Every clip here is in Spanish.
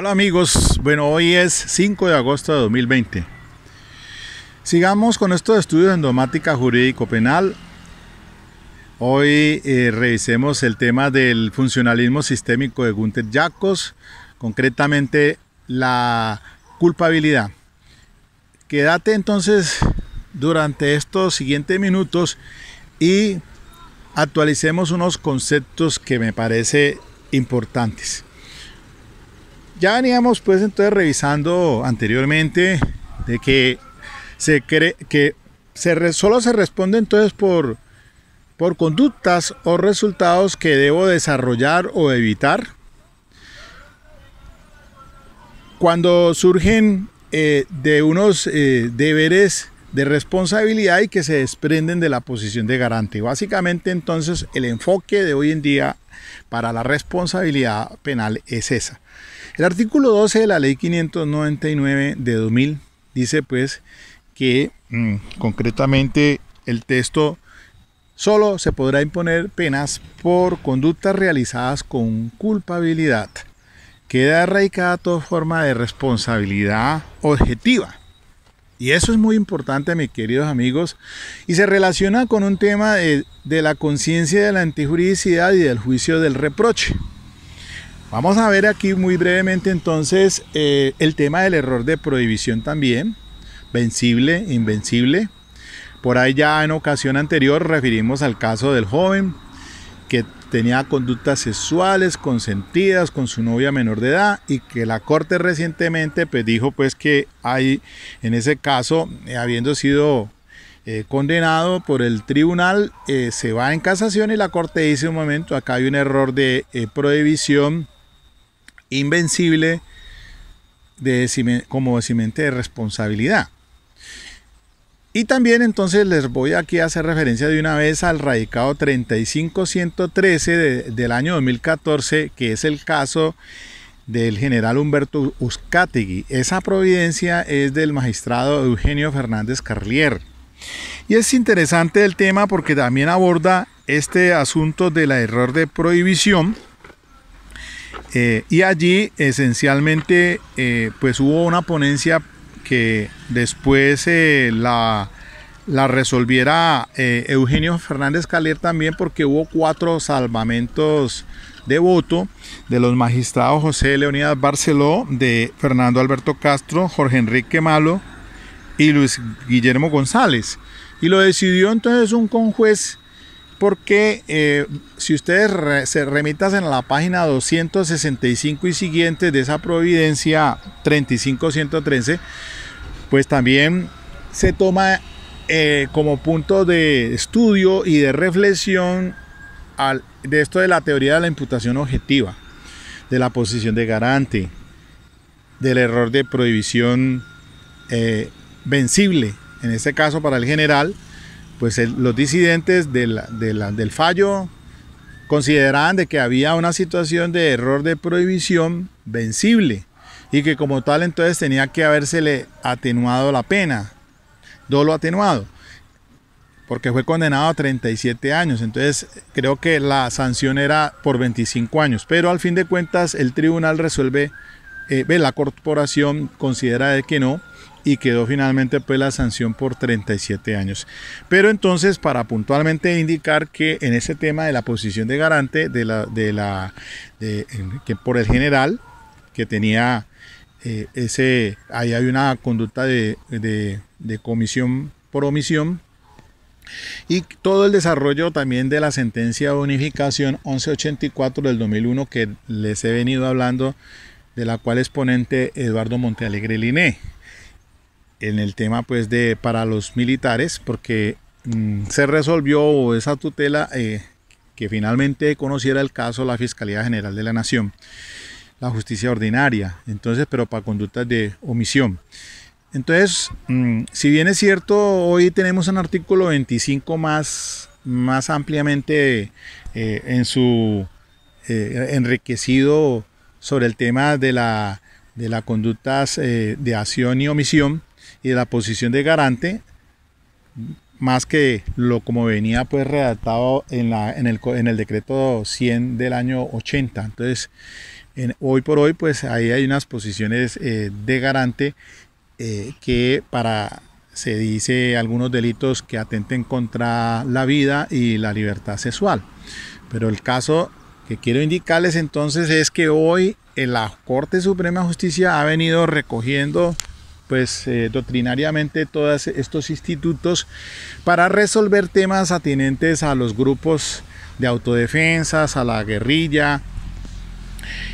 Hola amigos, bueno hoy es 5 de agosto de 2020. Sigamos con estos estudios en domática jurídico-penal. Hoy eh, revisemos el tema del funcionalismo sistémico de Gunther Jacobs, concretamente la culpabilidad. Quédate entonces durante estos siguientes minutos y actualicemos unos conceptos que me parece importantes. Ya veníamos pues entonces revisando anteriormente de que se que se solo se responde entonces por, por conductas o resultados que debo desarrollar o evitar. Cuando surgen eh, de unos eh, deberes de responsabilidad y que se desprenden de la posición de garante. Básicamente entonces el enfoque de hoy en día para la responsabilidad penal es esa. El artículo 12 de la ley 599 de 2000 dice pues que mm, concretamente el texto solo se podrá imponer penas por conductas realizadas con culpabilidad. Queda arraigada toda forma de responsabilidad objetiva. Y eso es muy importante, mis queridos amigos, y se relaciona con un tema de, de la conciencia de la antijuridicidad y del juicio del reproche. Vamos a ver aquí muy brevemente entonces eh, el tema del error de prohibición también, vencible, invencible. Por ahí ya en ocasión anterior referimos al caso del joven que tenía conductas sexuales consentidas con su novia menor de edad y que la corte recientemente pues, dijo pues que hay en ese caso eh, habiendo sido eh, condenado por el tribunal se va en casación y la corte dice un momento acá hay un error de prohibición invencible de como decimente de responsabilidad. Y también entonces les voy aquí a hacer referencia de una vez al radicado 35113 del año 2014, que es el caso del general Humberto Uzcategui. Esa providencia es del magistrado Eugenio Fernández Carlier. Y es interesante el tema porque también aborda este asunto del error de prohibición eh, y allí esencialmente eh, pues hubo una ponencia que después eh, la, la, resolviera Eugenio Fernández Calier también porque hubo cuatro salvamentos de voto de los magistrados José Leonidas Barceló, de Fernando Alberto Castro, Jorge Enrique Malo y Luis Guillermo González. Y lo decidió entonces un conjuez porque eh, si ustedes se remitan en la página 265 y siguientes de esa providencia 35113, pues también se toma eh, como punto de estudio y de reflexión de esto de la teoría de la imputación objetiva, de la posición de garante, del error de prohibición eh, vencible, en este caso para el general, pues los disidentes del fallo consideraban de que había una situación de error de prohibición vencible y que como tal entonces tenía que habérsele atenuado la pena, dolo atenuado, porque fue condenado a 37 años, entonces creo que la sanción era por 25 años, pero al fin de cuentas el tribunal resuelve, eh, la corporación considera que no y quedó finalmente pues la sanción por 37 años. Pero entonces para puntualmente indicar que en ese tema de la posición de garante de la, de la que por el general que tenía eh, ese ahí hay una conducta de, de, comisión por omisión y todo el desarrollo también de la sentencia de unificación 1184 del 2001 que les he venido hablando, de la cual es ponente Eduardo Montealegre Liné en el tema pues de para los militares porque mm, se resolvió esa tutela eh, que finalmente conociera el caso la Fiscalía General de la Nación, la justicia ordinaria, entonces pero para conductas de omisión. Entonces, mm, si bien es cierto, hoy tenemos un artículo 25 más, más ampliamente eh, en su eh, enriquecido sobre el tema de de las conductas de acción y omisión y la posición de garante, más que lo como venía pues redactado en, la, en, el, en el decreto 100 del año 80. Entonces, hoy por hoy pues ahí hay unas posiciones eh, de garante eh, que para se dice algunos delitos que atenten contra la vida y la libertad sexual. Pero el caso que quiero indicarles entonces es que hoy en eh, la Corte Suprema de Justicia ha venido recogiendo pues eh, doctrinariamente todos estos institutos para resolver temas atinentes a los grupos de autodefensas, a la guerrilla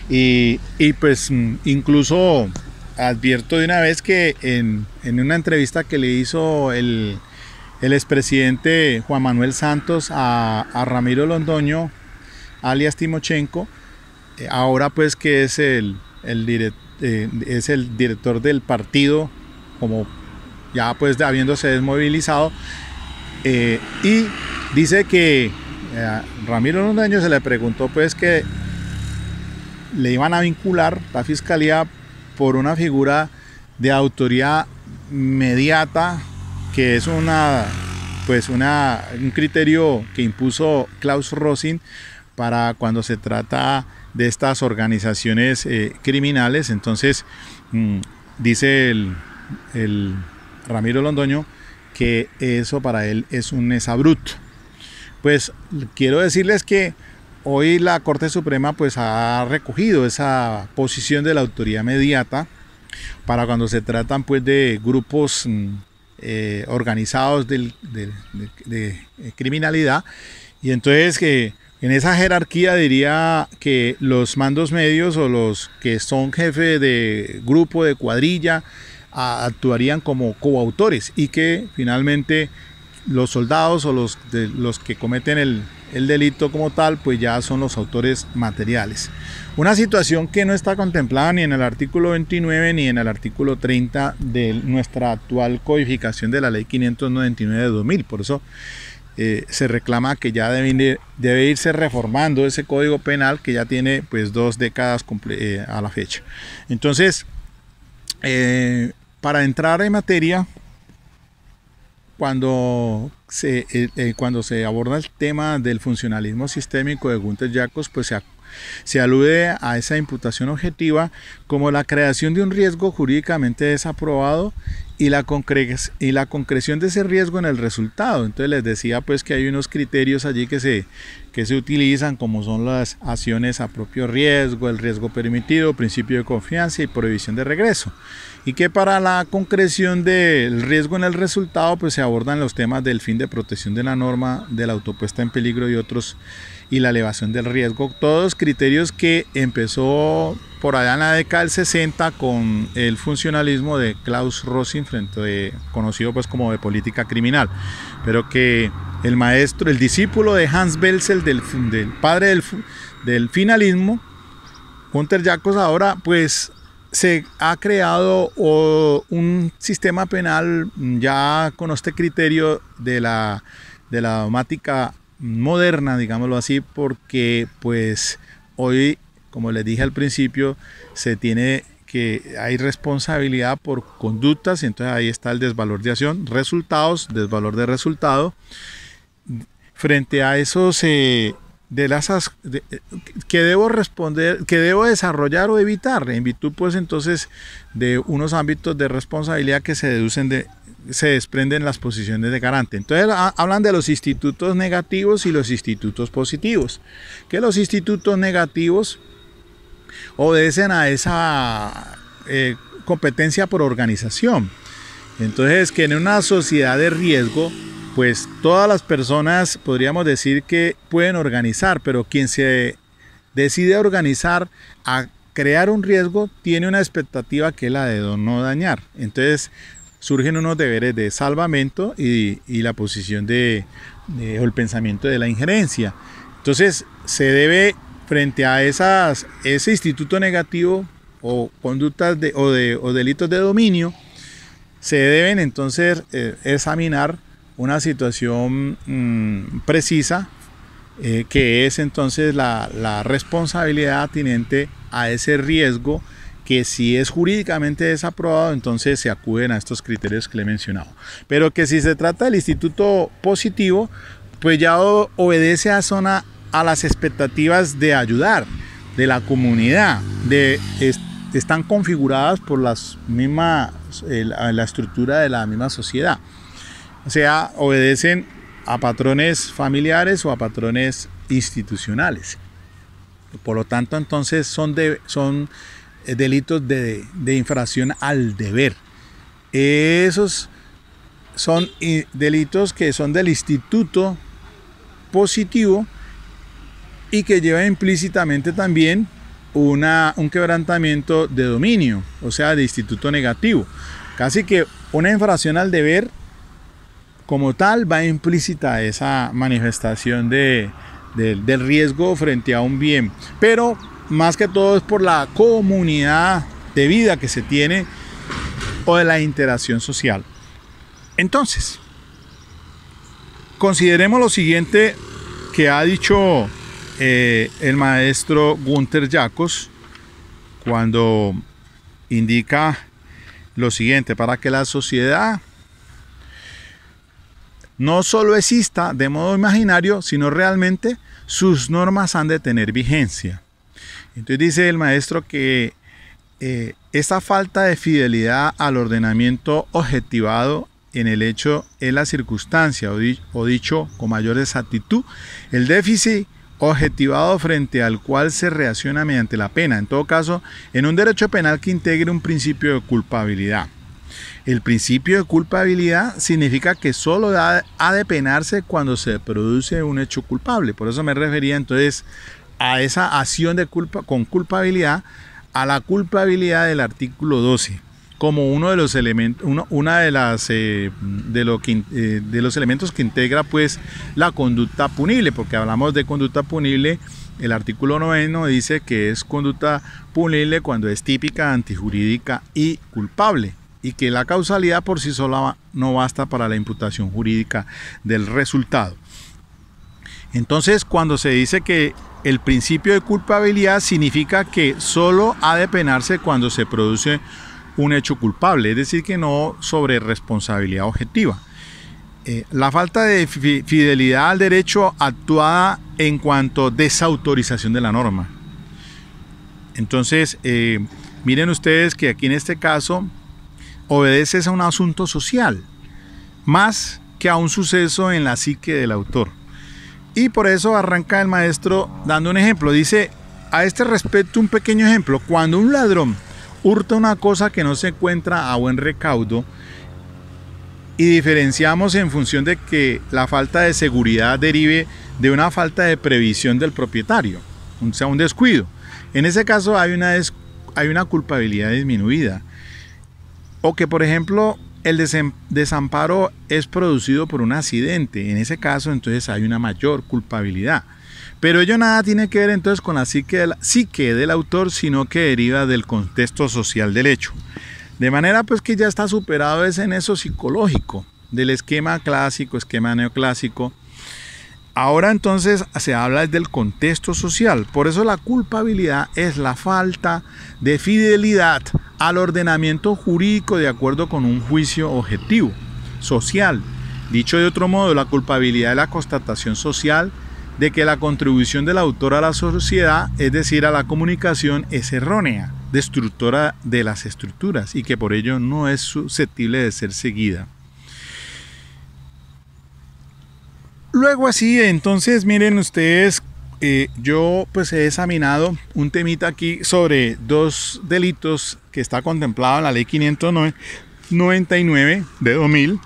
y, pues mm, incluso advierto de una vez que en, una entrevista que le hizo el, expresidente Juan Manuel Santos a, Ramiro Londoño, alias Timochenko, eh, ahora pues que es el director eh, es el director del partido, como ya pues habiéndose desmovilizado, eh, y dice que eh, Ramiro Londoño se le preguntó pues que le iban a vincular la fiscalía por una figura de autoría mediata, que es una pues una, un criterio que impuso Klaus Rosin para cuando se trata de estas organizaciones eh, criminales. Entonces, mm, dice el, Ramiro Londoño que eso para él es un esabrut. Pues quiero decirles que hoy la Corte Suprema pues ha recogido esa posición de la autoridad mediata para cuando se tratan pues de grupos mm, eh, organizados de, eh, criminalidad y entonces que en esa jerarquía diría que los mandos medios o los que son jefe de grupo, de cuadrilla, actuarían como coautores y que finalmente los soldados o los, de, los que cometen el, el delito como tal, pues ya son los autores materiales. Una situación que no está contemplada ni en el artículo 29 ni en el artículo 30 de nuestra actual codificación de la ley 599 de 2000. Por eso eh, se reclama que ya debe, irse reformando ese código penal que ya tiene pues dos décadas eh, a la fecha. Entonces, eh, para entrar en materia, cuando se, cuando se aborda el tema del funcionalismo sistémico de Gunther Jacobs, pues se, se alude a esa imputación objetiva como la creación de un riesgo jurídicamente desaprobado y la, concreción de ese riesgo en el resultado. Entonces les decía pues que hay unos criterios allí que se, que se utilizan como son las acciones a propio riesgo, el riesgo permitido, principio de confianza y prohibición de regreso. Y que para la concreción del riesgo en el resultado pues se abordan los temas del fin de protección de la norma, de la autopuesta en peligro y otros y la elevación del riesgo. Todos criterios que empezó por allá en la década del 60 con el funcionalismo de Klaus frente conocido pues como de política criminal, pero que el maestro, el discípulo de Hans Belzel, del, padre del, finalismo, Hunter Jacobs ahora pues se ha creado un sistema penal ya con este criterio de la, de la moderna, digámoslo así, porque pues hoy, como les dije al principio, se tiene que hay responsabilidad por conductas y entonces ahí está el desvalor de acción, resultados, desvalor de resultado. Frente a eso se, de las que debo responder, que debo desarrollar o evitar en virtud pues entonces de unos ámbitos de responsabilidad que se deducen de se desprenden las posiciones de garante. Entonces hablan de los institutos negativos y los institutos positivos. Que los institutos negativos obedecen a esa eh, competencia por organización. Entonces que en una sociedad de riesgo, pues todas las personas podríamos decir que pueden organizar, pero quien se decide organizar a crear un riesgo tiene una expectativa que es la de no dañar. Entonces surgen unos deberes de salvamento y, la posición de, o el pensamiento de la injerencia. Entonces, se debe frente a esas, ese instituto negativo o conductas o, delitos de dominio, se deben entonces eh, examinar una situación mm, precisa, eh, que es entonces la, la responsabilidad atinente a ese riesgo que si es jurídicamente desaprobado, entonces se acuden a estos criterios que le he mencionado. Pero que si se trata del instituto positivo, pues ya obedece a, zona, a las expectativas de ayudar de la comunidad, de, están configuradas por las misma, la, estructura de la misma sociedad. O sea, obedecen a patrones familiares o a patrones institucionales. Por lo tanto, entonces son, de, son eh, delitos de, de infracción al deber. Esos son delitos que son del instituto positivo y que lleva implícitamente también una, un quebrantamiento de dominio, o sea, de instituto negativo. Casi que una infracción al deber como tal va implícita esa manifestación de, del riesgo frente a un bien. Pero más que todo es por la comunidad de vida que se tiene o de la interacción social. Entonces, consideremos lo siguiente que ha dicho eh, el maestro Gunther Jacos cuando indica lo siguiente, para que la sociedad no solo exista de modo imaginario, sino realmente sus normas han de tener vigencia. Entonces dice el maestro que eh, esta falta de fidelidad al ordenamiento objetivado en el hecho es la circunstancia, o, o dicho con mayor exactitud, el déficit objetivado frente al cual se reacciona mediante la pena, en todo caso, en un derecho penal que integre un principio de culpabilidad. El principio de culpabilidad significa que solo ha de penarse cuando se produce un hecho culpable. Por eso me refería entonces a esa acción de culpa con culpabilidad, a la culpabilidad del artículo 12 como uno de los elementos, una de las eh, de, lo que, eh, de los elementos que integra pues la conducta punible, porque hablamos de conducta punible, el artículo 9 dice que es conducta punible cuando es típica, antijurídica y culpable, y que la causalidad por sí sola no basta para la imputación jurídica del resultado. Entonces, cuando se dice que el principio de culpabilidad significa que solo ha de penarse cuando se produce un hecho culpable, es decir, que no sobre responsabilidad objetiva. Eh, la falta de fidelidad al derecho actuada en cuanto a desautorización de la norma. Entonces, eh, miren ustedes que aquí en este caso obedece a un asunto social, más que a un suceso en la psique del autor. Y por eso arranca el maestro dando un ejemplo. Dice, a este respecto un pequeño ejemplo. Cuando un ladrón hurta una cosa que no se encuentra a buen recaudo y diferenciamos en función de que la falta de seguridad derive de una falta de previsión del propietario, o sea, un descuido. En ese caso hay una, hay una culpabilidad disminuida. O que, por ejemplo, el desamparo es producido por un accidente. En ese caso, entonces hay una mayor culpabilidad. Pero ello nada tiene que ver entonces con la psique del, autor, sino que deriva del contexto social del hecho. De manera pues que ya está superado ese eso psicológico del esquema clásico, esquema neoclásico, Ahora entonces se habla del contexto social, por eso la culpabilidad es la falta de fidelidad al ordenamiento jurídico de acuerdo con un juicio objetivo, social. Dicho de otro modo, la culpabilidad es la constatación social de que la contribución del autor a la sociedad, es decir, a la comunicación, es errónea, destructora de las estructuras y que por ello no es susceptible de ser seguida. Luego así, entonces miren ustedes, eh, yo pues he examinado un temita aquí sobre dos delitos que está contemplado en la ley 599 de 2000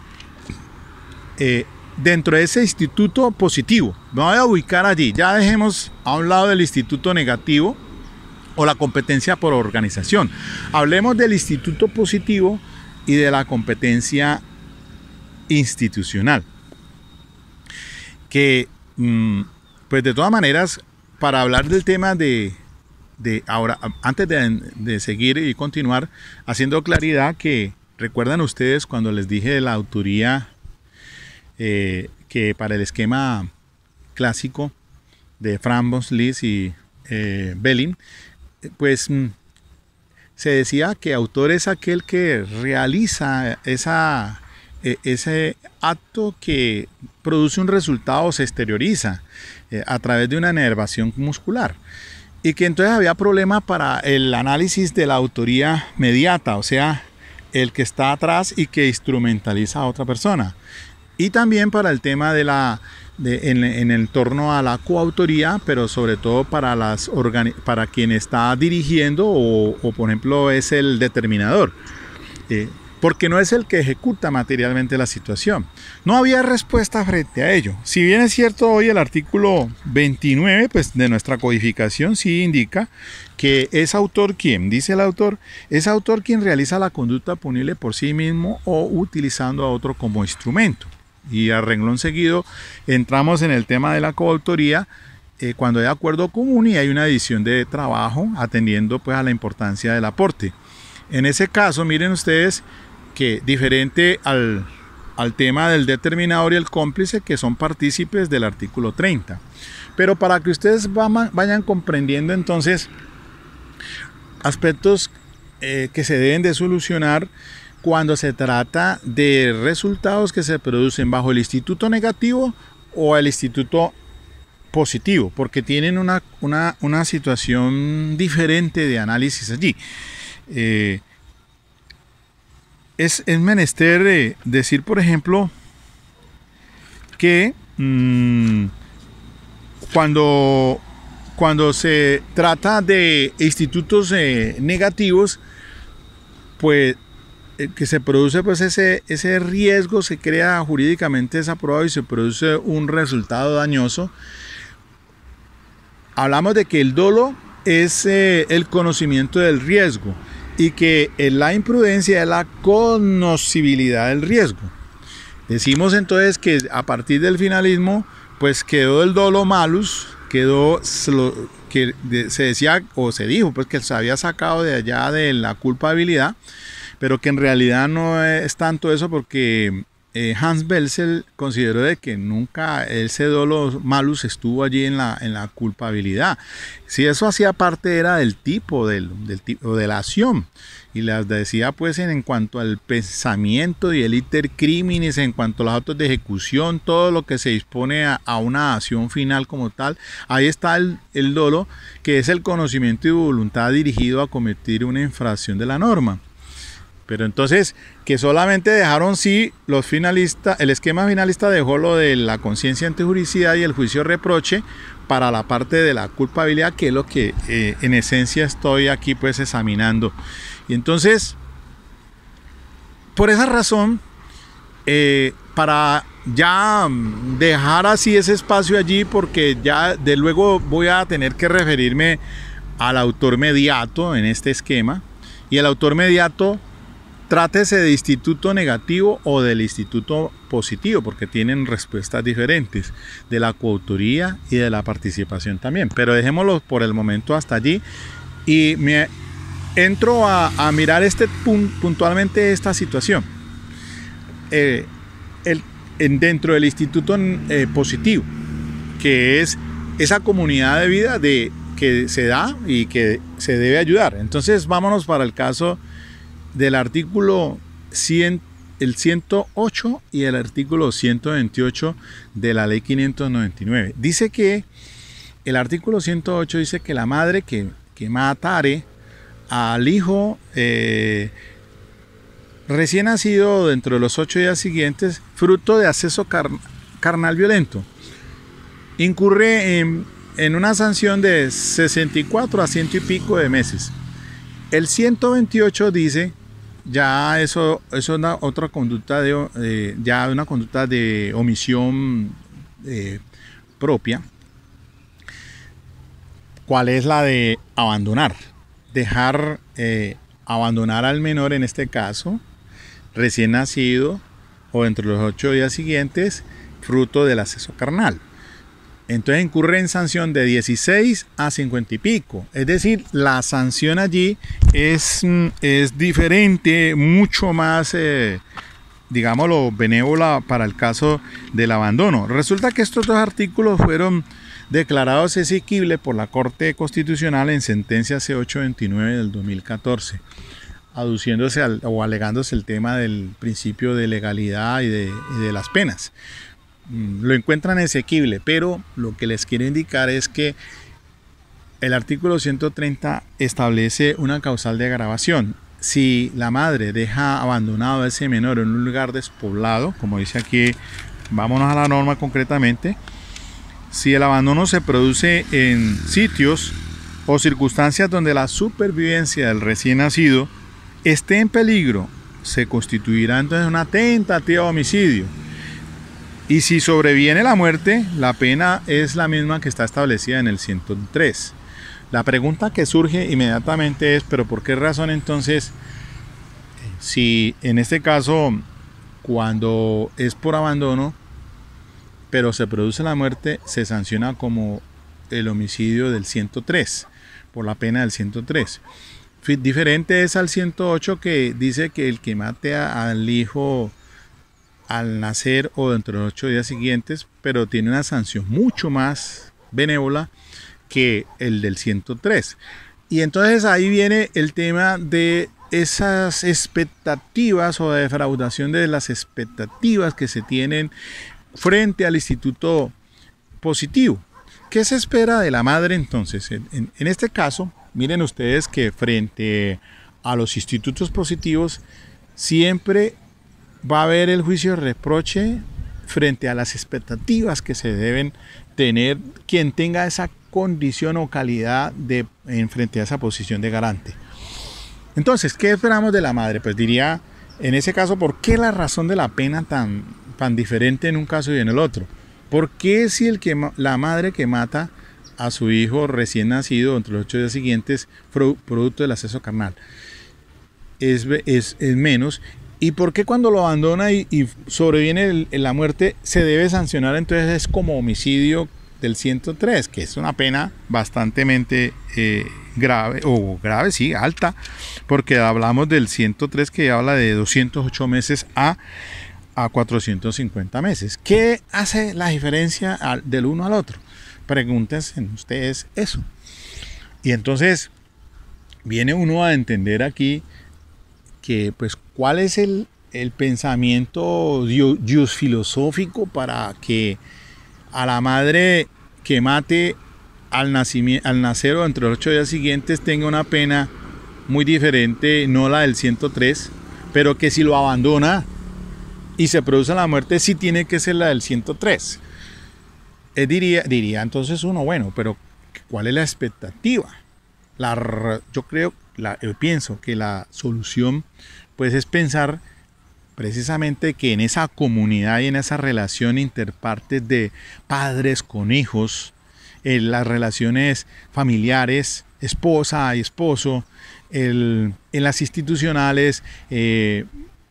eh, dentro de ese instituto positivo. Me voy a ubicar allí, ya dejemos a un lado del instituto negativo o la competencia por organización. Hablemos del instituto positivo y de la competencia institucional que, mm, pues de todas maneras, para hablar del tema de, de ahora, antes de, seguir y continuar, haciendo claridad que recuerdan ustedes cuando les dije de la autoría eh, que para el esquema clásico de Frambos, Liz y eh, pues mm, se decía que autor es aquel que realiza esa e, ese acto que produce un resultado se exterioriza eh, a través de una nervación muscular y que entonces había problemas para el análisis de la autoría mediata, o sea, el que está atrás y que instrumentaliza a otra persona. Y también para el tema de la en, el torno a la coautoría, pero sobre todo para, las para quien está dirigiendo o, por ejemplo es el determinador. Eh, porque no es el que ejecuta materialmente la situación. No había respuesta frente a ello. Si bien es cierto, hoy el artículo 29 pues, de nuestra codificación sí indica que es autor quien, dice el autor, es autor quien realiza la conducta punible por sí mismo o utilizando a otro como instrumento. Y a renglón seguido entramos en el tema de la coautoría. Eh, cuando hay acuerdo común y hay una edición de trabajo atendiendo pues a la importancia del aporte. En ese caso, miren ustedes, diferente al, al tema del determinador y el cómplice que son partícipes del artículo 30. Pero para que ustedes vayan comprendiendo entonces aspectos eh, que se deben de solucionar cuando se trata de resultados que se producen bajo el instituto negativo o el instituto positivo, porque tienen una, una, una situación diferente de análisis allí. Eh, es, menester eh, decir, por ejemplo, que mm, cuando, cuando se trata de institutos eh, negativos, pues eh, que se produce pues ese, riesgo, se crea jurídicamente esa prueba y se produce un resultado dañoso. Hablamos de que el dolo es el conocimiento del riesgo y que la imprudencia es la conocibilidad del riesgo. Decimos entonces que a partir del finalismo, pues quedó el dolo malus, quedó que se decía o se dijo pues que se había sacado de allá de la culpabilidad, pero que en realidad no es tanto eso porque eh, Hans Belzel consideró de que nunca ese dolo malus estuvo allí en la, en la culpabilidad. Si eso hacía parte era del tipo, del, tipo de la acción. Y las decía pues en, cuanto al pensamiento y el iter en cuanto a los actos de ejecución, todo lo que se dispone a, una acción final como tal. Ahí está el, el dolo, que es el conocimiento y voluntad dirigido a cometer una infracción de la norma. Pero entonces, que solamente dejaron sí los finalistas, el esquema finalista dejó lo de la conciencia ante jurisdicción y el juicio reproche para la parte de la culpabilidad, que es lo que eh, en esencia estoy aquí pues examinando. Y entonces, por esa razón, eh, para ya dejar así ese espacio allí, porque ya de luego voy a tener que referirme al autor mediato en este esquema. Y el autor mediato Trátese de instituto negativo o del instituto positivo, porque tienen respuestas diferentes, de la coautoría y de la participación también. Pero dejémoslo por el momento hasta allí. Y me entro a, mirar este puntualmente esta situación. Eh, en, dentro del instituto eh, positivo, que es esa comunidad de vida de, que se da y que se debe ayudar. Entonces vámonos para el caso del artículo 108 y el artículo 128 de la ley 599. Dice que el artículo 108 dice que la madre que, matare al hijo eh, recién nacido dentro de los ocho días siguientes, fruto de acceso carnal violento, incurre en, en una sanción de 64 a ciento y pico de meses. El 128 dice ya eso, es una, otra conducta de, eh, ya una conducta de omisión eh, propia. ¿Cuál es la de abandonar? Dejar eh, abandonar al menor en este caso, recién nacido o entre los ocho días siguientes, fruto del acceso carnal. Entonces incurre en sanción de 16 a 50 y pico. Es decir, la sanción allí es, mm, es diferente, mucho más, eh, digámoslo, benévola para el caso del abandono. Resulta que estos dos artículos fueron declarados exequibles por la Corte Constitucional en sentencia C829 del 2014 aduciéndose o alegándose el tema del principio de legalidad y de, y de las penas. Mm, lo encuentran exequible, pero lo que les quiero indicar es que el artículo 130 establece una causal de agravación. Si la madre deja abandonado a ese menor en un lugar despoblado, como dice aquí, vámonos a la norma concretamente, si el abandono se produce en sitios o circunstancias donde la supervivencia del recién nacido esté en peligro, se constituirá entonces una tentativa de homicidio y si sobreviene la muerte, la pena es la misma que está establecida en el 103. La pregunta que surge inmediatamente es, pero ¿por qué razón entonces, si en este caso, cuando es por abandono, pero se produce la muerte, se sanciona como el homicidio del 103, por la pena del 103? Diferente es al 108 que dice que el que mate al hijo al nacer o dentro de los ocho días siguientes, pero tiene una sanción mucho más benévola que el del 103. Y entonces ahí viene el tema de esas expectativas o defraudación de las expectativas que se tienen frente al instituto positivo. ¿Qué se espera de la madre entonces? en este caso, miren ustedes que frente a los institutos positivos siempre va a haber el juicio de reproche frente a las expectativas que se deben tener quien tenga esa condición o calidad de, en frente a esa posición de garante. Entonces, ¿qué esperamos de la madre? Pues diría, en ese caso, ¿por qué la razón de la pena tan, tan diferente en un caso y en el otro? ¿Por qué si el que, la madre que mata a su hijo recién nacido entre los ocho días siguientes, producto del acceso carnal, es, es, es menos ¿Y por qué cuando lo abandona y, sobreviene la muerte se debe sancionar? Entonces es como homicidio del 103, que es una pena bastante eh, grave, o grave, sí, alta, porque hablamos del 103 que habla de 208 meses a, a 450 meses. ¿Qué hace la diferencia del uno al otro? Pregúntense ustedes eso. Y entonces viene uno a entender aquí que pues ¿Cuál es el, pensamiento filosófico para que a la madre que mate al, al nacer o entre los ocho días siguientes tenga una pena muy diferente, no la del 103, pero que si lo abandona y se produce la muerte, sí tiene que ser la del 103. Eh, diría, diría entonces uno, bueno, pero ¿cuál es la expectativa? yo creo, pienso que la solución pues es pensar precisamente que en esa comunidad y en esa relación interparte de padres con hijos, en las relaciones familiares, esposa y esposo, en las institucionales, eh,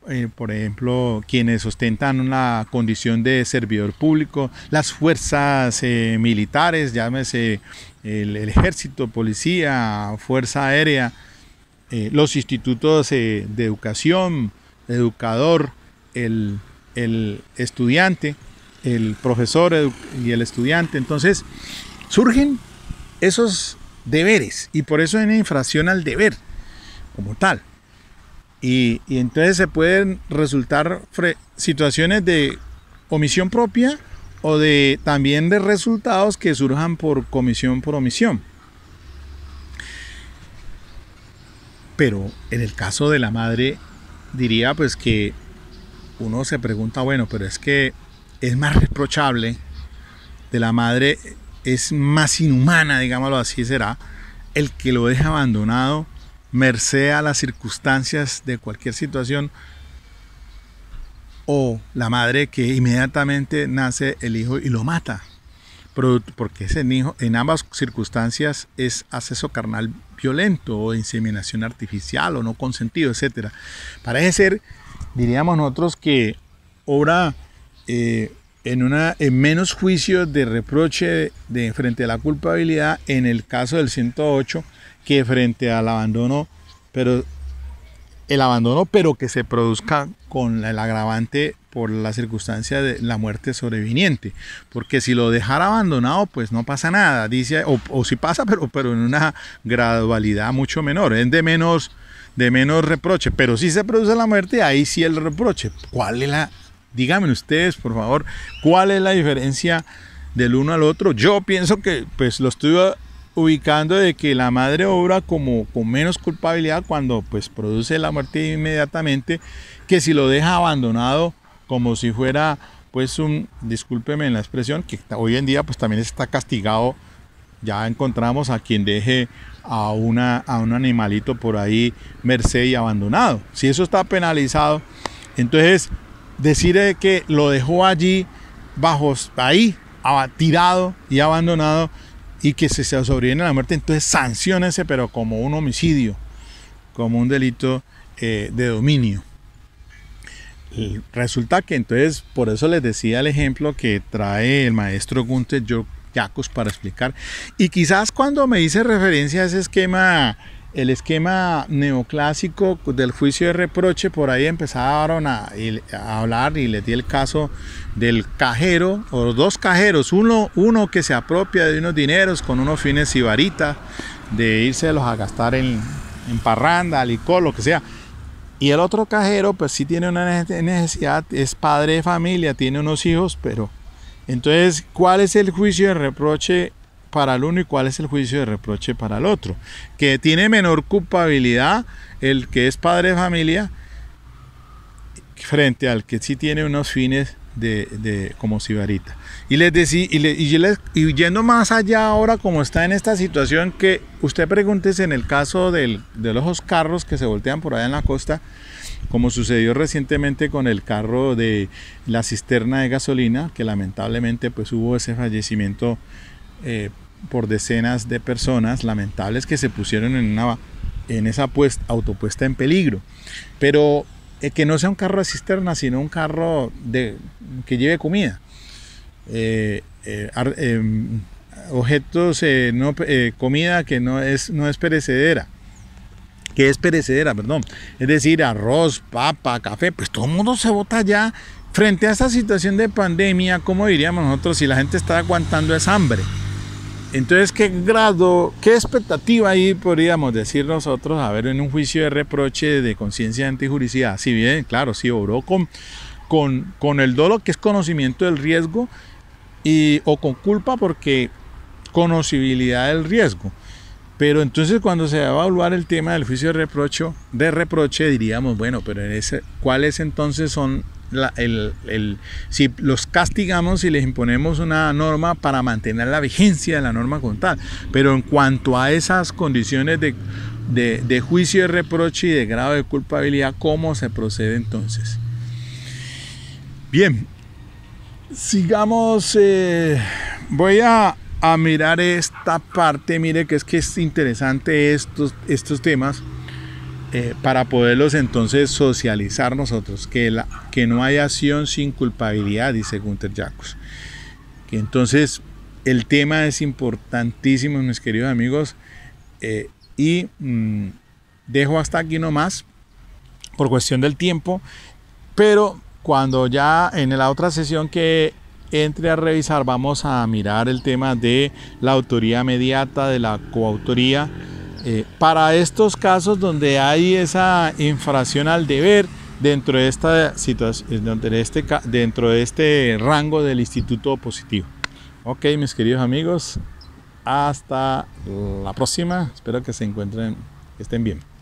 eh, por ejemplo, quienes ostentan una condición de servidor público, las fuerzas eh, militares, llámese el, ejército, policía, fuerza aérea, eh, los institutos eh, de educación, educador, el, estudiante, el profesor y el estudiante. Entonces, surgen esos deberes y por eso es una infracción al deber como tal. Y, y entonces se pueden resultar situaciones de omisión propia o de también de resultados que surjan por comisión por omisión. Pero en el caso de la madre, diría pues que uno se pregunta, bueno, pero es que es más reprochable de la madre, es más inhumana, digámoslo así será, el que lo deja abandonado, merced a las circunstancias de cualquier situación, o la madre que inmediatamente nace el hijo y lo mata porque ese en ambas circunstancias es acceso carnal violento o inseminación artificial o no consentido, etc. Parece ser, diríamos nosotros, que obra eh, en, menos juicio de reproche de, frente a la culpabilidad en el caso del 108 que frente al abandono, pero el abandono, pero que se produzca con el agravante por la circunstancia de la muerte sobreviniente. Porque si lo dejara abandonado, pues no pasa nada, dice, o, si pasa, pero, pero en una gradualidad mucho menor, es de menos, de menos reproche. Pero si se produce la muerte, ahí sí el reproche. ¿Cuál es la, díganme ustedes, por favor, cuál es la diferencia del uno al otro? Yo pienso que, pues lo estoy ubicando de que la madre obra como con menos culpabilidad cuando pues produce la muerte inmediatamente que si lo deja abandonado como si fuera pues un, discúlpeme en la expresión, que hoy en día pues también está castigado, ya encontramos a quien deje a, una, a un animalito por ahí merced y abandonado. Si eso está penalizado, entonces decir que lo dejó allí, bajo, ahí, tirado y abandonado, y que se, se sobreviene la muerte, entonces sanciónese, pero como un homicidio, como un delito eh, de dominio resulta que entonces, por eso les decía el ejemplo que trae el maestro Gunther Jacobs para explicar. Y quizás cuando me hice referencia a ese esquema, el esquema neoclásico del juicio de reproche, por ahí empezaron a, hablar y les di el caso del cajero o dos cajeros, uno, uno que se apropia de unos dineros con unos fines varita de irse a gastar en, en parranda, licor, lo que sea y el otro cajero, pues sí tiene una necesidad, es padre de familia, tiene unos hijos, pero... Entonces, ¿cuál es el juicio de reproche para el uno y cuál es el juicio de reproche para el otro? Que tiene menor culpabilidad el que es padre de familia frente al que sí tiene unos fines de, como Sibarita. Y les y, le, y, yendo más allá ahora, como está en esta situación, que usted pregúntese en el caso del, de los carros que se voltean por allá en la costa, como sucedió recientemente con el carro de la cisterna de gasolina, que lamentablemente pues hubo ese fallecimiento eh, por decenas de personas lamentables que se pusieron en, una, en esa puesta, autopuesta en peligro. Pero eh, que no sea un carro de cisterna, sino un carro de que lleve comida. Eh, eh, em, objetos, eh, no, comida que no es, no es perecedera que es perecedera, perdón. Es decir, arroz, papa, café, pues todo el mundo se vota ya frente a esta situación de pandemia, como diríamos nosotros, si la gente está aguantando esa hambre. Entonces, ¿qué grado, qué expectativa ahí podríamos decir nosotros, a ver, en un juicio de reproche de conciencia de antijuricidad? Si bien, claro, si obró con con, el dolo, que es conocimiento del riesgo, y, o con culpa porque conocibilidad del riesgo. Pero entonces cuando se va a evaluar el tema del juicio de reproche, de reproche diríamos, bueno, pero en ese, ¿cuáles entonces son el, si los castigamos y les imponemos una norma para mantener la vigencia de la norma tal Pero en cuanto a esas condiciones de, de juicio de reproche y de grado de culpabilidad, ¿cómo se procede entonces? Bien, sigamos. Eh, voy a, mirar esta parte. Mire que es que es interesante estos, estos temas eh, para poderlos entonces socializar nosotros. Que, la, que no hay acción sin culpabilidad, dice Gunter Jacobs. Que entonces el tema es importantísimo, mis queridos amigos. Eh, y mm, dejo hasta aquí nomás por cuestión del tiempo. Pero cuando ya en la otra sesión que entre a revisar vamos a mirar el tema de la autoría mediata, de la coautoría. Eh, para estos casos donde hay esa infracción al deber dentro de, esta situación, dentro de, este, dentro de este rango del instituto positivo. Ok, mis queridos amigos, hasta la próxima. Espero que se encuentren, que estén bien.